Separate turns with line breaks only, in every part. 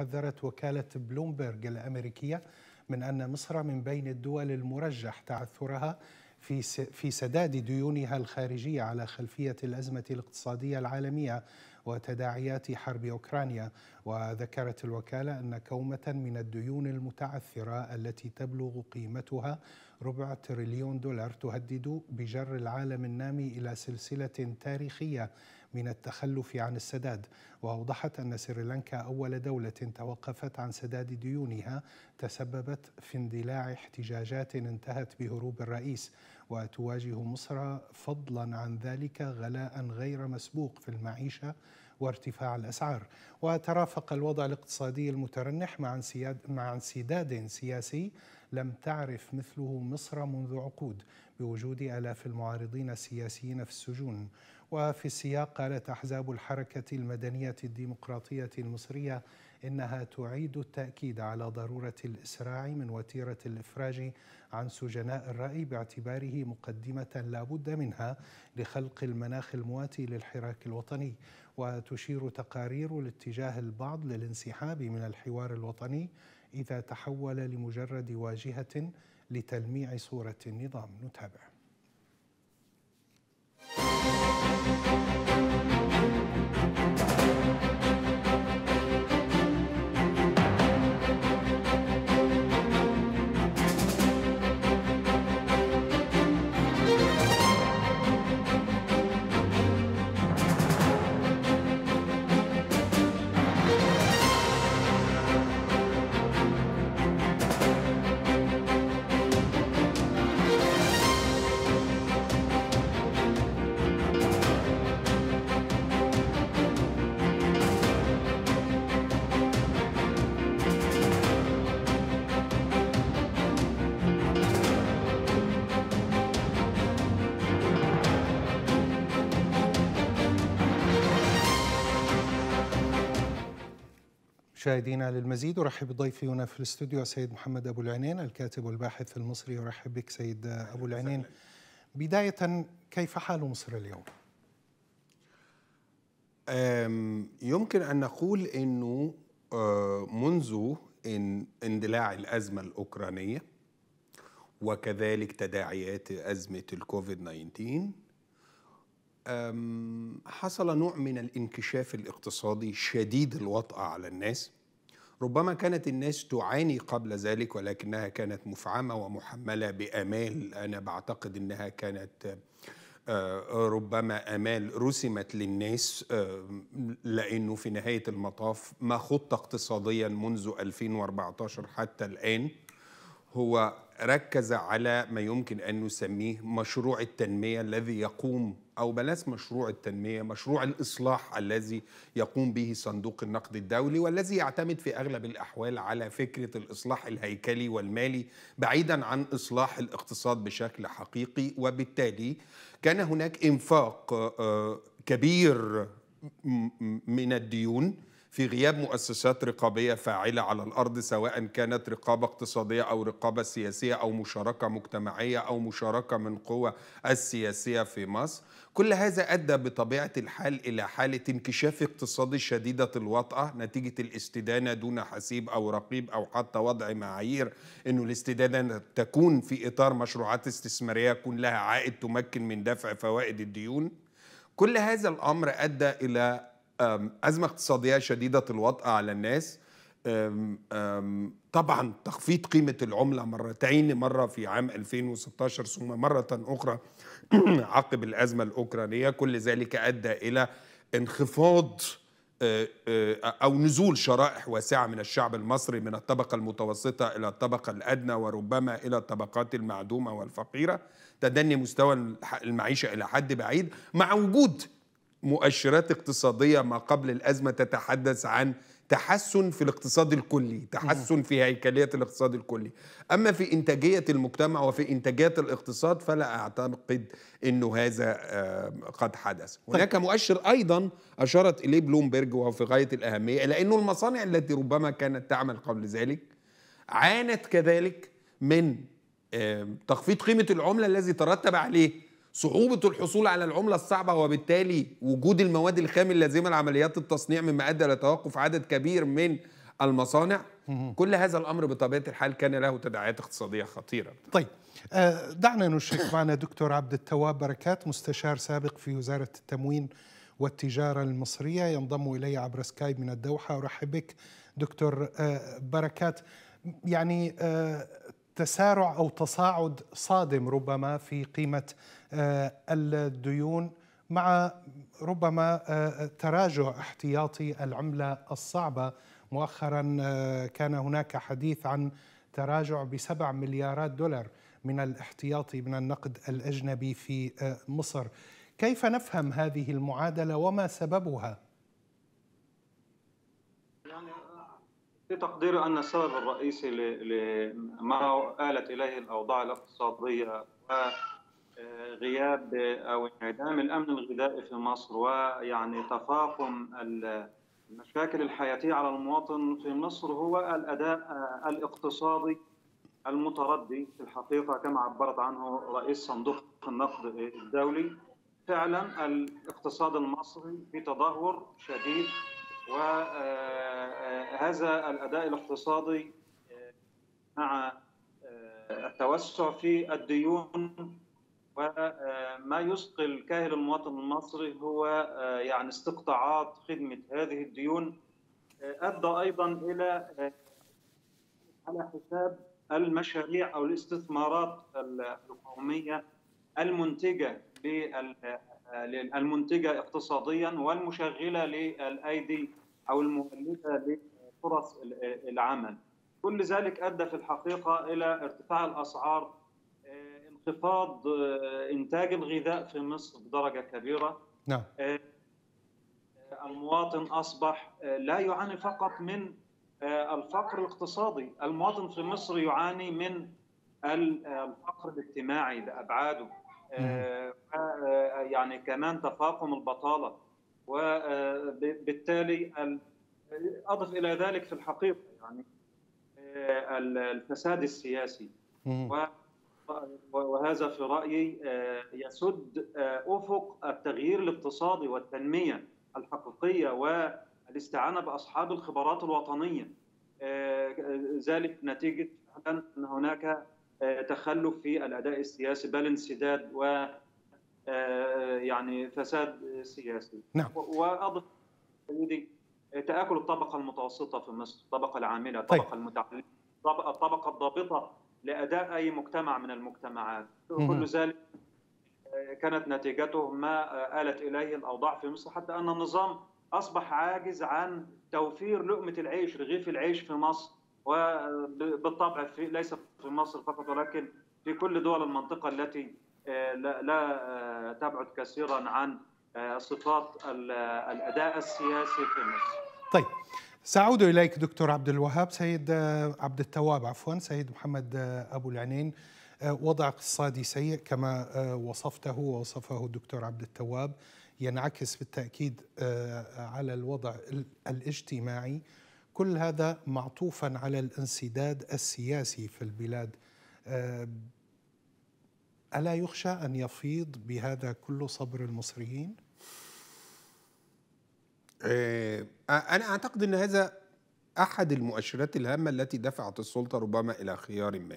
حذرت وكالة بلومبرج الأمريكية من أن مصر من بين الدول المرجح تعثرها في في سداد ديونها الخارجية على خلفية الأزمة الاقتصادية العالمية وتداعيات حرب أوكرانيا وذكرت الوكالة أن كومة من الديون المتعثرة التي تبلغ قيمتها ربع تريليون دولار تهدد بجر العالم النامي إلى سلسلة تاريخية من التخلف عن السداد وأوضحت أن سريلانكا أول دولة توقفت عن سداد ديونها تسببت في اندلاع احتجاجات انتهت بهروب الرئيس وتواجه مصر فضلا عن ذلك غلاء غير مسبوق في المعيشة وارتفاع الأسعار وترافق الوضع الاقتصادي المترنح مع انسداد سياسي لم تعرف مثله مصر منذ عقود بوجود آلاف المعارضين السياسيين في السجون وفي السياق قالت أحزاب الحركة المدنية الديمقراطية المصرية إنها تعيد التأكيد على ضرورة الإسراع من وتيرة الإفراج عن سجناء الرأي باعتباره مقدمة لا بد منها لخلق المناخ المواتي للحراك الوطني وتشير تقارير الاتجاه البعض للانسحاب من الحوار الوطني إذا تحول لمجرد واجهة لتلميع صورة النظام نتابع مشاهدينا للمزيد ارحب بضيفي هنا في الاستوديو سيد محمد ابو العنين الكاتب والباحث المصري ارحب بك سيد ابو العنين بدايه كيف حال مصر اليوم؟
يمكن ان نقول انه آه، منذ اندلاع الازمه الاوكرانيه وكذلك تداعيات ازمه الكوفيد 19 حصل نوع من الانكشاف الاقتصادي شديد الوطأة على الناس ربما كانت الناس تعاني قبل ذلك ولكنها كانت مفعمة ومحملة بأمال أنا بعتقد أنها كانت أه، ربما امال رسمت للناس أه، لانه في نهايه المطاف ما خط اقتصاديا منذ 2014 حتى الان هو ركز على ما يمكن أن نسميه مشروع التنمية الذي يقوم أو بلاش مشروع التنمية مشروع الإصلاح الذي يقوم به صندوق النقد الدولي والذي يعتمد في أغلب الأحوال على فكرة الإصلاح الهيكلي والمالي بعيدا عن إصلاح الاقتصاد بشكل حقيقي وبالتالي كان هناك إنفاق آه، كبير من الديون في غياب مؤسسات رقابية فاعلة على الأرض سواء كانت رقابة اقتصادية أو رقابة سياسية أو مشاركة مجتمعية أو مشاركة من قوى السياسية في مصر كل هذا أدى بطبيعة الحال إلى حالة انكشاف اقتصادي شديدة الوطأة نتيجة الاستدانة دون حسيب أو رقيب أو حتى وضع معايير أنه الاستدانة تكون في إطار مشروعات استثمارية يكون لها عائد تمكن من دفع فوائد الديون كل هذا الأمر أدى إلى ازمه اقتصاديه شديده الوطأة على الناس أم أم طبعا تخفيض قيمه العمله مرتين مره في عام 2016 ثم مره اخرى عقب الازمه الاوكرانيه كل ذلك ادى الى انخفاض او نزول شرائح واسعه من الشعب المصري من الطبقه المتوسطه الى الطبقه الادنى وربما الى الطبقات المعدومه والفقيره تدني مستوى المعيشه الى حد بعيد مع وجود مؤشرات اقتصادية ما قبل الأزمة تتحدث عن تحسن في الاقتصاد الكلي تحسن في هيكلية الاقتصاد الكلي أما في إنتاجية المجتمع وفي إنتاجية الاقتصاد فلا أعتقد أنه هذا آه، قد حدث طيب. هناك مؤشر أيضا أشارت إليه بلومبرج وهو في غاية الأهمية لأنه المصانع التي ربما كانت تعمل قبل ذلك عانت كذلك من تخفيض قيمة العملة الذي ترتب عليه صعوبة الحصول على العملة الصعبة وبالتالي وجود المواد الخام اللازمة لعمليات التصنيع مما أدى لتوقف عدد كبير من المصانع كل هذا الأمر بطبيعة الحال كان له تداعيات اقتصادية خطيرة
طيب آه، دعنا نشرك معنا دكتور عبد التواب بركات مستشار سابق في وزارة التموين والتجارة المصرية ينضم إلي عبر سكايب من الدوحة أرحب بك دكتور آه، بركات يعني آه، تسارع أو تصاعد صادم ربما في قيمة آه، الديون مع ربما آه، تراجع احتياطي العمله الصعبه مؤخرا آه، كان هناك حديث عن تراجع بسبع مليارات دولار من الاحتياطي من النقد الاجنبي في مصر كيف نفهم هذه المعادله وما سببها
يعني في تقديري ان السبب الرئيسي لما آلت اليه الاوضاع الاقتصاديه غياب او انعدام الامن الغذائي في مصر ويعني تفاقم المشاكل الحياتيه على المواطن في مصر هو الاداء الاقتصادي المتردي في الحقيقه كما عبرت عنه رئيس صندوق النقد الدولي فعلا الاقتصاد المصري في تدهور شديد وهذا آه، الاداء الاقتصادي آه، مع آه، التوسع في الديون وما يثقل كاهل المواطن المصري هو آه، يعني استقطاعات خدمة هذه الديون آه، أدى أيضا إلى آه، على حساب المشاريع أو الاستثمارات القومية المنتجة المنتجة اقتصاديا والمشغلة للأيدي أو المؤلفه لفرص العمل كل ذلك أدى في الحقيقة إلى ارتفاع الأسعار انخفاض آه، انتاج الغذاء في مصر بدرجه كبيره نعم آه، آه، المواطن اصبح لا يعاني فقط من الفقر الاقتصادي المواطن في مصر يعاني من الفقر الاجتماعي بابعاده يعني كمان تفاقم البطاله وبالتالي اضف الى ذلك في الحقيقه يعني الفساد السياسي و وهذا في رايي آه، يسد آه، افق التغيير الاقتصادي والتنميه الحقيقيه والاستعانه باصحاب الخبرات الوطنيه آه، ذلك نتيجه ان هناك تخلف في الاداء السياسي بل انسداد و يعني فساد سياسي نعم واضف تاكل الطبقه المتوسطه في مصر الطبقه العامله طيب. الطبقه طيب. المتعلمه الطبقه الضابطه لاداء اي مجتمع من المجتمعات كل ذلك آه، كانت نتيجته ما آه، آلت إليه الأوضاع في مصر حتى أن النظام أصبح عاجز عن توفير لقمة العيش رغيف العيش في مصر وبالطبع في ليس في مصر فقط ولكن في كل دول المنطقة التي آه، لا تبعد كثيرا عن صفات الأداء السياسي في مصر
سأعود إليك دكتور عبد الوهاب سيد آه، عبد التواب عفوا سيد محمد آه، أبو العنين آه، وضع اقتصادي سيء كما وصفته ووصفه الدكتور عبد التواب ينعكس بالتأكيد على الوضع الاجتماعي كل هذا معطوفا على الانسداد السياسي في البلاد ألا يخشى أن يفيض بهذا كل صبر المصريين؟
آه، أنا أعتقد أن هذا أحد المؤشرات الهامة التي دفعت السلطة ربما إلى خيار ما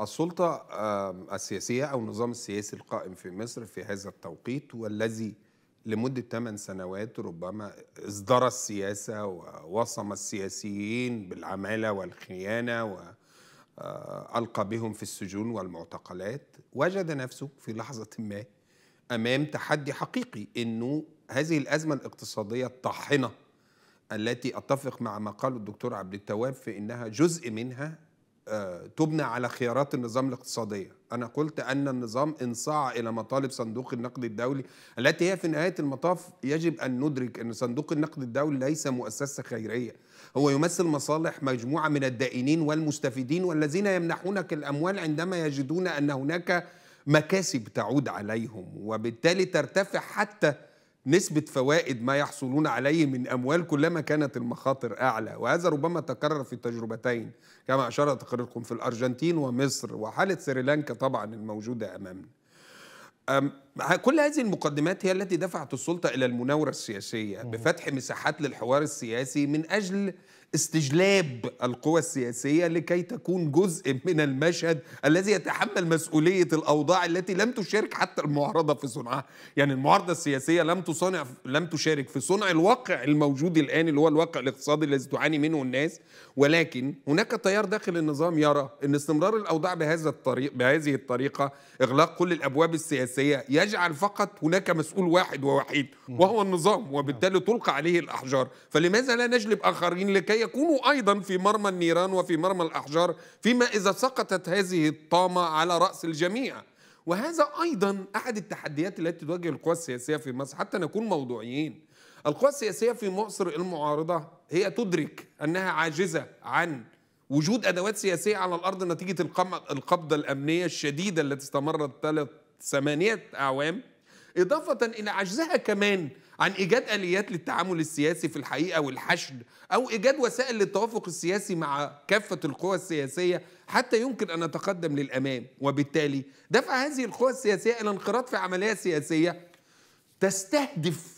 السلطة السياسية أو النظام السياسي القائم في مصر في هذا التوقيت والذي لمدة 8 سنوات ربما ازدرى السياسة ووصم السياسيين بالعمالة والخيانة وألقى آه، بهم في السجون والمعتقلات وجد نفسه في لحظة ما أمام تحدي حقيقي أنه هذه الأزمة الاقتصادية الطاحنة التي أتفق مع ما قاله الدكتور عبد التواب في إنها جزء منها آه، تبنى على خيارات النظام الاقتصادية أنا قلت أن النظام انصاع إلى مطالب صندوق النقد الدولي التي هي في نهاية المطاف يجب أن ندرك أن صندوق النقد الدولي ليس مؤسسة خيرية هو يمثل مصالح مجموعة من الدائنين والمستفيدين والذين يمنحونك الأموال عندما يجدون أن هناك مكاسب تعود عليهم وبالتالي ترتفع حتى نسبة فوائد ما يحصلون عليه من أموال كلما كانت المخاطر أعلى وهذا ربما تكرر في تجربتين كما أشار تقريركم في الأرجنتين ومصر وحالة سريلانكا طبعا الموجودة أمامنا كل هذه المقدمات هي التي دفعت السلطة إلى المناورة السياسية بفتح مساحات للحوار السياسي من أجل استجلاب القوى السياسية لكي تكون جزء من المشهد الذي يتحمل مسؤولية الأوضاع التي لم تشارك حتى المعارضة في صنعها يعني المعارضة السياسية لم تصنع لم تشارك في صنع الواقع الموجود الآن اللي هو الواقع الاقتصادي الذي تعاني منه الناس ولكن هناك تيار داخل النظام يرى أن استمرار الأوضاع بهذا الطريق بهذه الطريقة إغلاق كل الأبواب السياسية يجعل فقط هناك مسؤول واحد ووحيد وهو النظام وبالتالي تلقى عليه الأحجار فلماذا لا نجلب آخرين لكي يكونوا أيضا في مرمى النيران وفي مرمى الأحجار فيما إذا سقطت هذه الطامة على رأس الجميع وهذا أيضا أحد التحديات التي تواجه القوى السياسية في مصر حتى نكون موضوعيين القوى السياسية في مصر المعارضة هي تدرك أنها عاجزة عن وجود أدوات سياسية على الأرض نتيجة القبضة الأمنية الشديدة التي استمرت ثلاث ثمانية أعوام إضافة إلى عجزها كمان عن إيجاد آليات للتعامل السياسي في الحقيقة والحشد أو إيجاد وسائل للتوافق السياسي مع كافة القوى السياسية حتى يمكن أن نتقدم للأمام وبالتالي دفع هذه القوى السياسية إلى انخراط في عملية سياسية تستهدف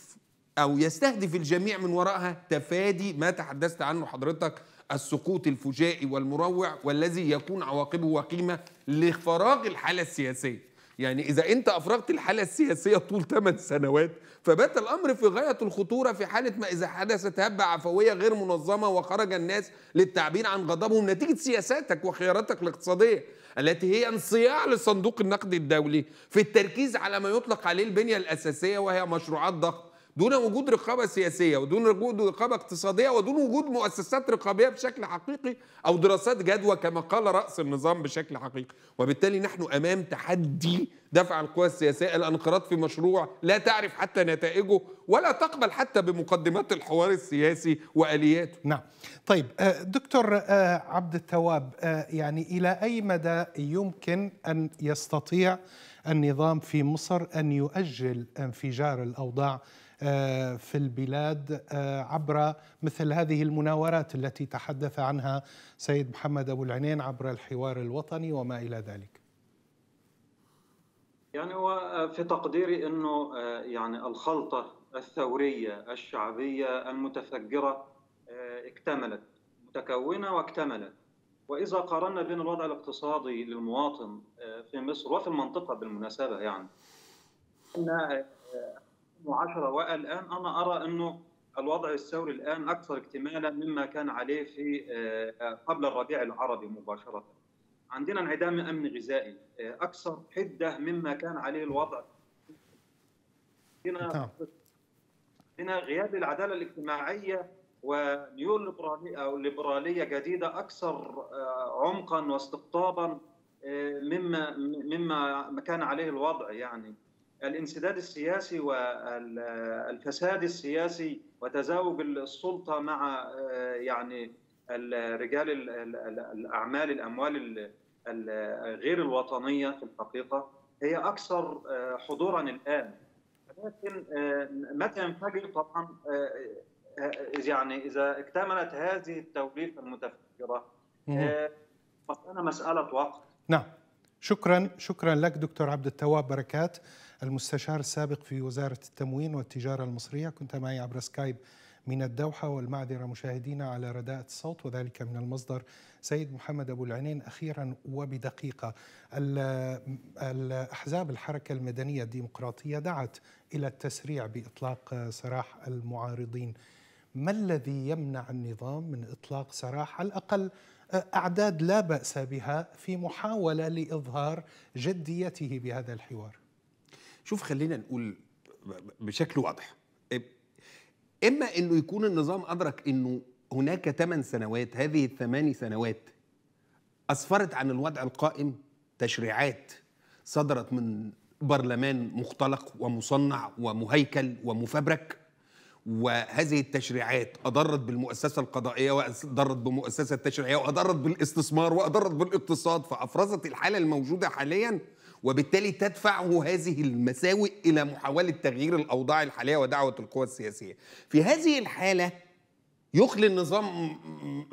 أو يستهدف الجميع من وراءها تفادي ما تحدثت عنه حضرتك السقوط الفجائي والمروع والذي يكون عواقبه وخيمة لفراغ الحالة السياسية يعني إذا أنت أفرغت الحالة السياسية طول 8 سنوات فبات الأمر في غاية الخطورة في حالة ما إذا حدثت هبة عفوية غير منظمة وخرج الناس للتعبير عن غضبهم نتيجة سياساتك وخياراتك الاقتصادية التي هي انصياع لصندوق النقد الدولي في التركيز على ما يطلق عليه البنية الأساسية وهي مشروعات ضخمة دون وجود رقابه سياسيه ودون وجود رقابه اقتصاديه ودون وجود مؤسسات رقابيه بشكل حقيقي او دراسات جدوى كما قال راس النظام بشكل حقيقي وبالتالي نحن امام تحدي دفع القوى السياسيه الانقراض في مشروع لا تعرف حتى نتائجه ولا تقبل حتى بمقدمات الحوار السياسي والياته نعم
طيب آه، دكتور آه، عبد التواب آه، يعني الى اي مدى يمكن ان يستطيع النظام في مصر ان يؤجل انفجار الاوضاع آه، في البلاد آه، عبر مثل هذه المناورات التي تحدث عنها سيد محمد أبو العنين عبر الحوار الوطني وما إلى
ذلك يعني هو آه، في تقديري أنه يعني الخلطة الثورية الشعبية المتفجرة اكتملت متكونة واكتملت وإذا قارنا بين الوضع الاقتصادي للمواطن في مصر وفي المنطقة بالمناسبة يعني أن 2010 والان انا ارى انه الوضع الثوري الان اكثر اكتمالا مما كان عليه في آه، آه، قبل الربيع العربي مباشره. عندنا انعدام امن غذائي آه، اكثر حده مما كان عليه الوضع. هنا نعم. هنا غياب العداله الاجتماعيه ونيو ليبراليه او ليبراليه جديده اكثر عمقا واستقطابا مما مما كان عليه الوضع يعني الانسداد السياسي والفساد السياسي وتزاوج السلطه مع آه، يعني رجال الاعمال الاموال غير الوطنيه في الحقيقه هي اكثر آه، حضورا الان لكن آه، متى ينفجر طبعا يعني اذا اكتملت هذه التوليفه المتفجره مساله وقت
نعم شكرا شكرا لك دكتور عبد التواب بركات المستشار السابق في وزارة التموين والتجارة المصرية كنت معي عبر سكايب من الدوحة والمعذرة مشاهدينا على رداءة الصوت وذلك من المصدر سيد محمد أبو العينين أخيرا وبدقيقة الأحزاب الحركة المدنية الديمقراطية دعت إلى التسريع بإطلاق سراح المعارضين ما الذي يمنع النظام من إطلاق سراح على الأقل أعداد لا بأس بها في محاولة لإظهار جديته بهذا الحوار
شوف خلينا نقول بشكل واضح اما انه يكون النظام ادرك انه هناك ثمان سنوات هذه الثماني سنوات اسفرت عن الوضع القائم تشريعات صدرت من برلمان مختلق ومصنع ومهيكل ومفبرك وهذه التشريعات أضرت بالمؤسسة القضائية وأضرت بمؤسسة التشريعية وأضرت بالاستثمار وأضرت بالاقتصاد فأفرزت الحالة الموجودة حاليا وبالتالي تدفعه هذه المساوئ إلى محاولة تغيير الأوضاع الحالية ودعوة القوى السياسية في هذه الحالة يخلي النظام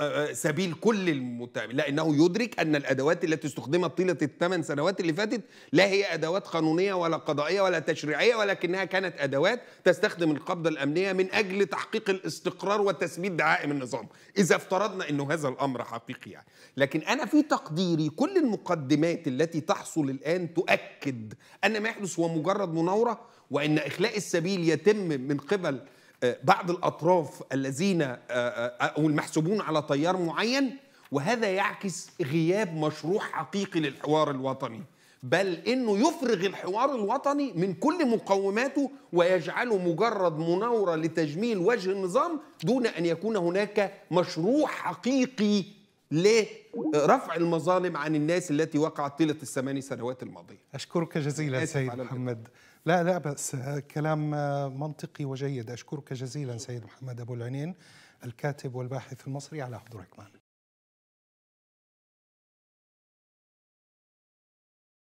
آه، آه، سبيل كل المتهم لأنه يدرك أن الأدوات التي استخدمت طيلة الثمان سنوات اللي فاتت لا هي أدوات قانونية ولا قضائية ولا تشريعية ولكنها كانت أدوات تستخدم القبضة الأمنية من أجل تحقيق الاستقرار وتثبيت دعائم النظام إذا افترضنا أنه هذا الأمر حقيقي يعني لكن أنا في تقديري كل المقدمات التي تحصل الآن تؤكد أن ما يحدث هو مجرد مناورة وأن إخلاء السبيل يتم من قبل آه، بعض الاطراف الذين او آه، آه، المحسوبون على تيار معين وهذا يعكس غياب مشروع حقيقي للحوار الوطني بل انه يفرغ الحوار الوطني من كل مقوماته ويجعله مجرد مناوره لتجميل وجه النظام دون ان يكون هناك مشروع حقيقي لرفع المظالم عن الناس التي وقعت طيله الثماني سنوات الماضيه.
اشكرك جزيلا سيد محمد. لا لا بس كلام منطقي وجيد أشكرك جزيلا سيد محمد أبو العنين الكاتب والباحث
المصري على حضورك معنا